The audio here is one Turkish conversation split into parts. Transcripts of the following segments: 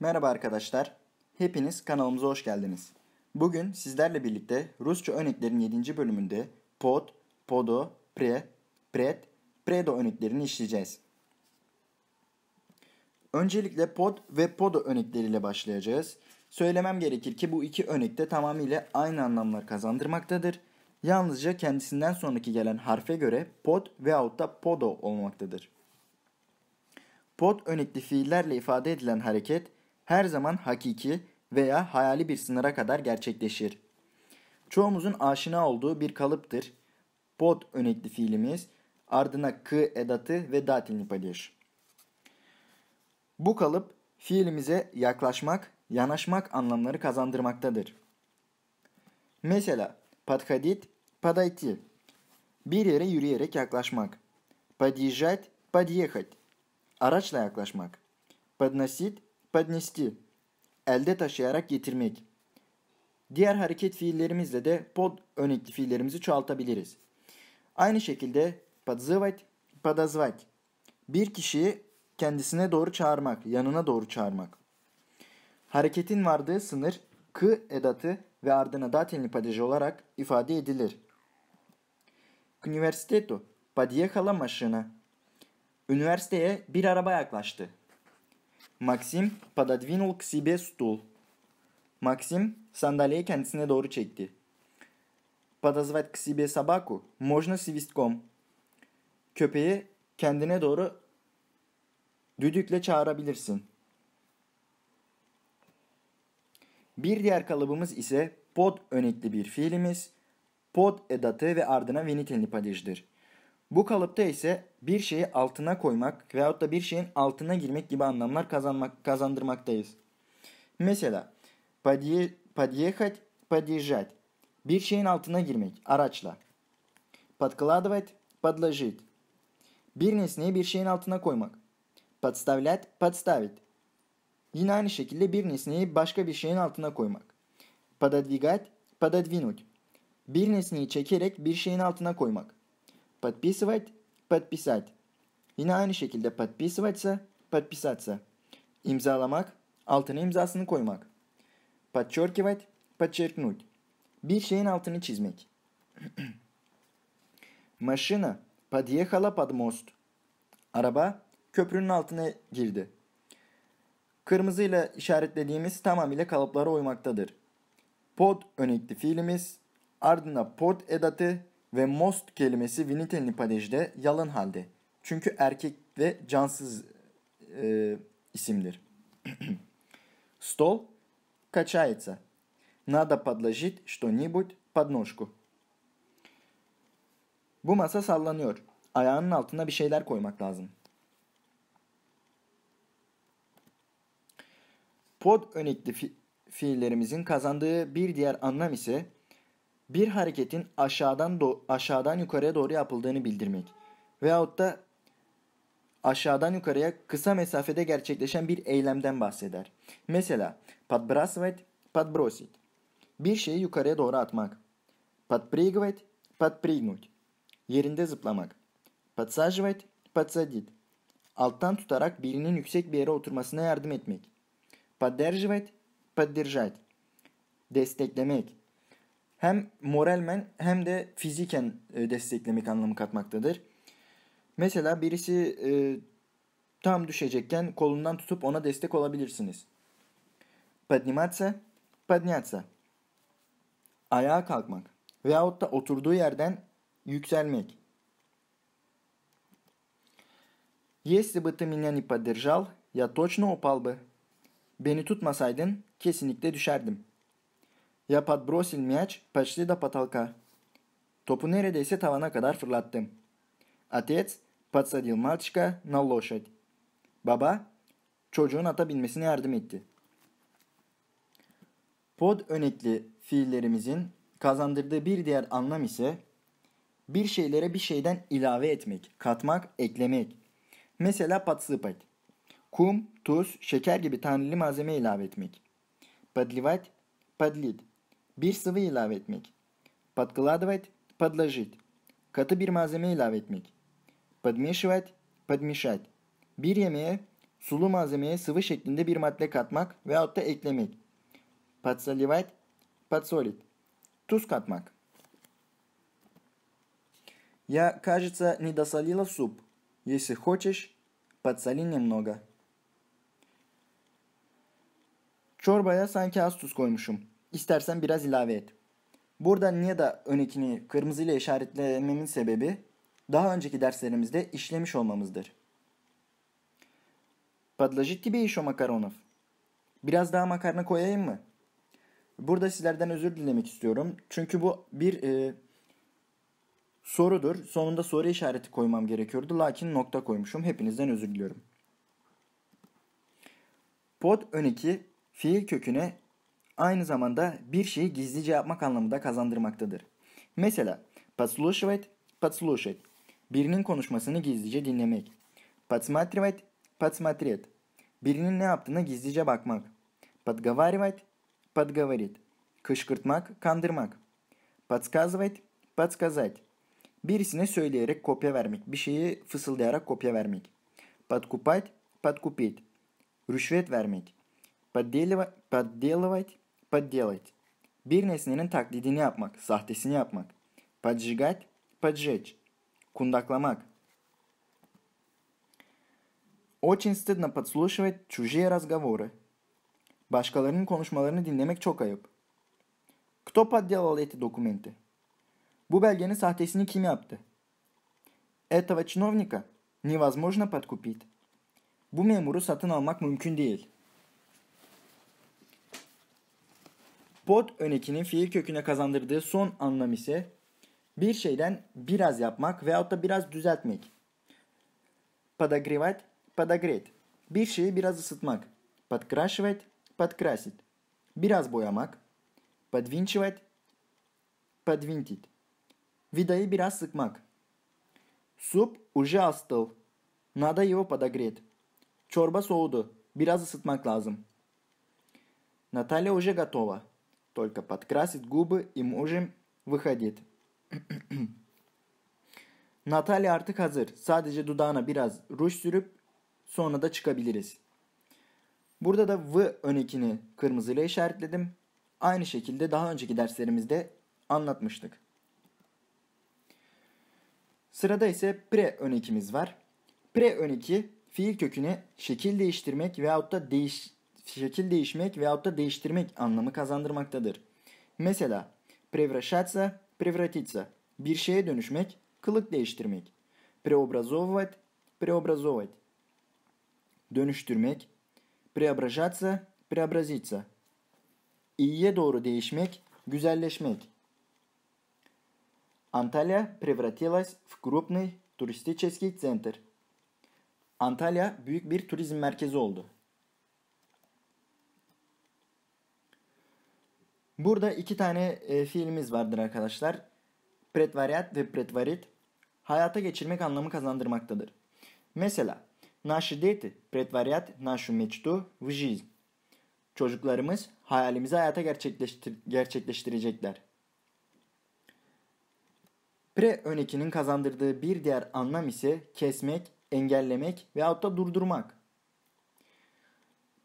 Merhaba arkadaşlar. Hepiniz kanalımıza hoş geldiniz. Bugün sizlerle birlikte Rusça örneklerin 7. bölümünde pod, podo, pre, pred, predo örneklerini işleyeceğiz. Öncelikle pod ve podo örnekleriyle başlayacağız. Söylemem gerekir ki bu iki örnekte tamamıyla aynı anlamlar kazandırmaktadır. Yalnızca kendisinden sonraki gelen harfe göre pod veyahut da podo olmaktadır. Pod örnekli fiillerle ifade edilen hareket her zaman hakiki veya hayali bir sınıra kadar gerçekleşir. Çoğumuzun aşina olduğu bir kalıptır. Pot önekli fiilimiz ardına k edatı ve datilini paliyir. Bu kalıp fiilimize yaklaşmak, yanaşmak anlamları kazandırmaktadır. Mesela patkadit, подойти. Bir yere yürüyerek yaklaşmak. Подъезжать, подъехать. Araçla yaklaşmak. Подносить, Поднести. Elde taşıyarak getirmek. Diğer hareket fiillerimizle de pod örnekli fiillerimizi çoğaltabiliriz. Aynı şekilde подзывать, подозвать. Bir kişiyi kendisine doğru çağırmak, yanına doğru çağırmak. Hareketin vardığı sınır kı edatı ve ardına datelini padeji olarak ifade edilir. К университету подъехала машина. Üniversiteye bir araba yaklaştı. Maxim пододвинул к себе стул. Максим сандалеyi kendisine doğru çekti. Подозвать к себе собаку можно свистком. Köpeği kendine doğru düdükle çağırabilirsin. Bir diğer kalıbımız ise pod önekli bir fiilimiz. Pod edatı ve ardına veni telini bu kalıpta ise bir şeyi altına koymak veyahut da bir şeyin altına girmek gibi anlamlar kazanmak, kazandırmaktayız. Mesela подъехать, подъезжать bir şeyin altına girmek araçla. Подкладывать, подложить bir nesneyi bir şeyin altına koymak. Подставлять, подставить yine aynı şekilde bir nesneyi başka bir şeyin altına koymak. Пододвигать, пододвинуть bir nesneyi çekerek bir şeyin altına koymak подписывать, подписать. Yine aynı şekilde 'подписываться' 'подписаться' подписать ise. İmzalamak, altına imzasını koymak. Подчеркивать, подчеркнуть. Bir şeyin altını çizmek. Машина подъехала под мост. Araba köprünün altına girdi. Kırmızıyla işaretlediğimiz tamamıyla kalıplara uymaktadır. Pod önekli fiilimiz, ardına pod edatı ve most kelimesi vinitelini padejde yalın halde. Çünkü erkek ve cansız e, isimdir. Stol качается. Надо подложить что-нибудь под ножку. Bu masa sallanıyor. Ayağının altına bir şeyler koymak lazım. Pod önekli fi fiillerimizin kazandığı bir diğer anlam ise bir hareketin aşağıdan do- aşağıdan yukarıya doğru yapıldığını bildirmek veyahut da aşağıdan yukarıya kısa mesafede gerçekleşen bir eylemden bahseder. Mesela подбрасывать, (podbrosit) Bir şeyi yukarıya doğru atmak. Подпрыгивать, подпрыгнуть. Yerinde zıplamak. Подсаживать, (podsadit) Alttan tutarak birinin yüksek bir yere oturmasına yardım etmek. Поддерживать, поддержать. Desteklemek hem moralmen hem de fiziken e, desteklemek anlamı katmaktadır. Mesela birisi e, tam düşecekken kolundan tutup ona destek olabilirsiniz. Подниматься, подняться. Ayağa kalkmak veyahut da oturduğu yerden yükselmek. Если бы ты меня не поддержал, я точно упал бы. Beni tutmasaydın kesinlikle düşerdim.'' Ya подбросил мяч почти до потолка. Topu neredeyse tavana kadar fırlattım. Отец подсадил мальчика на лошадь. Baba çocuğun ata binmesine yardım etti. Pod önekli fiillerimizin kazandırdığı bir diğer anlam ise bir şeylere bir şeyden ilave etmek, katmak, eklemek. Mesela подсыпать. Kum, tuz, şeker gibi tanrili malzeme ilave etmek. Подливать, подлить. bir sıvı ilave etmek. Подкладывать – подложить. Katı bir malzeme ilave etmek. Подмешивать – подмешать. Bir yemeğe, sulu malzemeye sıvı şeklinde bir madde katmak veyahut da eklemek. Подсоливать – подсолить. Tuz katmak. Я, кажется, не досолила в суп. Если хочешь, подсоли немного. Çorbaya sanki az tuz koymuşum. İstersen biraz ilave et. Burada niye da önekini kırmızı ile işaretlememin sebebi daha önceki derslerimizde işlemiş olmamızdır. Подложить тебе еще макаронов. Biraz daha makarna koyayım mı? Burada sizlerden özür dilemek istiyorum. Çünkü bu bir e, sorudur. Sonunda soru işareti koymam gerekiyordu. Lakin nokta koymuşum. Hepinizden özür diliyorum. Pod öneki fiil köküne aynı zamanda bir şeyi gizlice yapmak anlamında kazandırmaktadır. Mesela подслушивать, подслушать. Birinin konuşmasını gizlice dinlemek. Подсматривать, подсмотреть. Birinin ne yaptığına gizlice bakmak. Подговаривать, подговорить. Kışkırtmak, kandırmak. Подсказывать, подсказать. Birisine söyleyerek kopya vermek, bir şeyi fısıldayarak kopya vermek. Подкупать, подкупить. Rüşvet vermek. Подделывать, подделывать подделать. Bir nesnenin taklidini yapmak, sahtesini yapmak. Поджигать, поджечь. Kundaklamak. Очень стыдно подслушивать чужие разговоры. Başkalarının konuşmalarını dinlemek çok ayıp. Кто подделал эти документы? Bu belgenin sahtesini kim yaptı? Этого чиновника невозможно подкупить. Bu memuru satın almak mümkün değil.'' Bot önekinin fiil köküne kazandırdığı son anlam ise bir şeyden biraz yapmak veyahut da biraz düzeltmek. Подогревать – подогреть. Bir şeyi biraz ısıtmak. Подкрашивать – подкрасить. Biraz boyamak. Подвинчивать – подвинтить. Vidayı biraz sıkmak. Суп уже остыл. Надо его подогреть. Çorba soğudu. Biraz ısıtmak lazım. Natalya уже готова только подкрасить губы и можем выходить. Natalya artık hazır. Sadece dudağına biraz ruj sürüp sonra da çıkabiliriz. Burada da V önekini kırmızıyla işaretledim. Aynı şekilde daha önceki derslerimizde anlatmıştık. Sırada ise pre önekimiz var. Pre öneki fiil köküne şekil değiştirmek veyahut da değiş, şekil değişmek veyahut da değiştirmek anlamı kazandırmaktadır. Mesela превращаться, превратиться bir şeye dönüşmek, kılık değiştirmek. преобразовывать, преобразовывать dönüştürmek. преображаться, преобразиться iyiye doğru değişmek, güzelleşmek. Antalya превратилась в крупный туристический центр. Antalya büyük bir turizm merkezi oldu. Burada iki tane e, fiilimiz vardır arkadaşlar. Pretvariat ve pretvarit hayata geçirmek anlamı kazandırmaktadır. Mesela Наши дети претворят нашу мечту в жизнь. Çocuklarımız hayalimizi hayata gerçekleştir gerçekleştirecekler. Pre önekinin kazandırdığı bir diğer anlam ise kesmek, engellemek veyahut da durdurmak.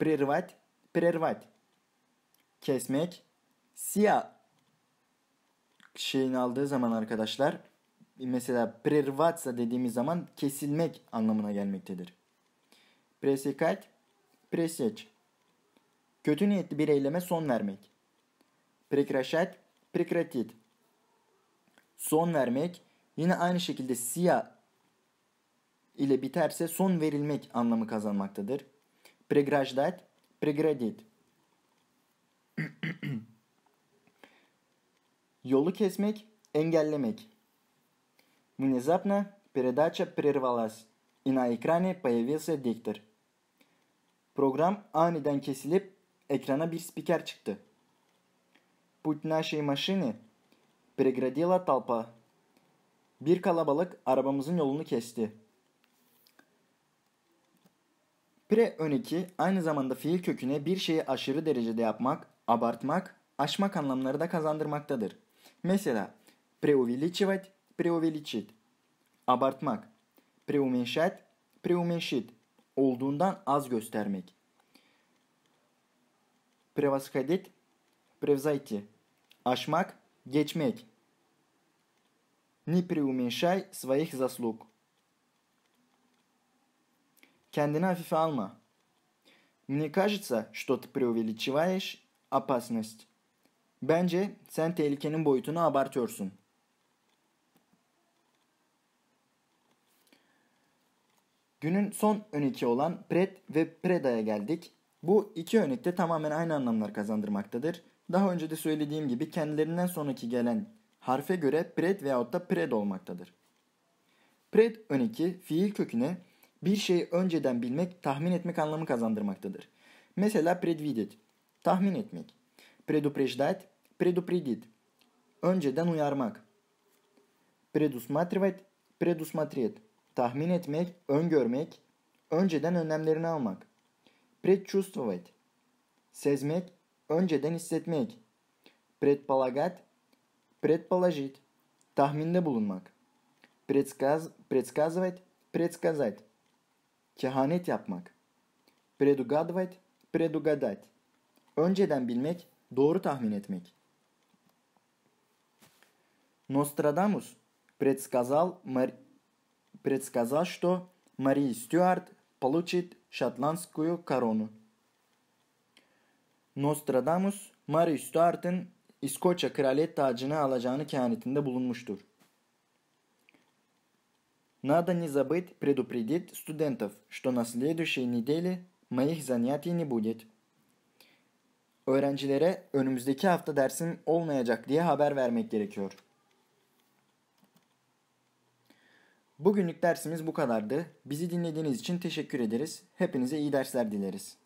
Прервать, прервать. Kesmek, siyah şeyini aldığı zaman arkadaşlar mesela prervatsa dediğimiz zaman kesilmek anlamına gelmektedir. Presekat, preseç. Kötü niyetli bir eyleme son vermek. Prekraşat, prekratit. Son vermek yine aynı şekilde siyah ile biterse son verilmek anlamı kazanmaktadır. Pregrajdat, pregradit. Yolu kesmek, engellemek. Внезапно передача прервалась и на экране появился диктор. Program aniden kesilip ekrana bir spiker çıktı. Путь нашей машины преградила толпа. Bir kalabalık arabamızın yolunu kesti. Pre öneki aynı zamanda fiil köküne bir şeyi aşırı derecede yapmak, abartmak, aşmak anlamları da kazandırmaktadır. Mesela преувеличивать – преувеличить. Abartmak – преуменьшать – преуменьшить. Олдундан аз göstermek. Превосходить – превзойти. Aşmak – geçmek. Не преуменьшай своих заслуг. Kendini фифалма. Мне кажется, что ты преувеличиваешь опасность. Bence sen tehlikenin boyutunu abartıyorsun. Günün son öneki olan Pred ve Preda'ya geldik. Bu iki örnek de tamamen aynı anlamlar kazandırmaktadır. Daha önce de söylediğim gibi kendilerinden sonraki gelen harfe göre pred veyahut da pred olmaktadır. Pred öneki fiil köküne bir şeyi önceden bilmek, tahmin etmek anlamı kazandırmaktadır. Mesela predvidit, tahmin etmek. Предупреждать, Предупредить. Önceden uyarmak. Предусматривать, предусмотреть. Tahmin etmek, öngörmek, önceden önlemlerini almak. Предчувствовать. Sezmek, önceden hissetmek. Предполагать, предположить. Tahminde bulunmak. Предсказ, предсказывать, предсказать. Kehanet yapmak. Предугадывать, предугадать. Önceden bilmek, doğru tahmin etmek. Nostradamus предсказал, Мар... предсказал, что Мария Стюарт получит шотландскую корону. Nostradamus, Mary Stuart'ın İskoçya kraliyet tacını alacağını kehanetinde bulunmuştur. Надо не забыть предупредить студентов, что на следующей неделе моих занятий не будет. Öğrencilere önümüzdeki hafta dersim olmayacak diye haber vermek gerekiyor. Bugünlük dersimiz bu kadardı. Bizi dinlediğiniz için teşekkür ederiz. Hepinize iyi dersler dileriz.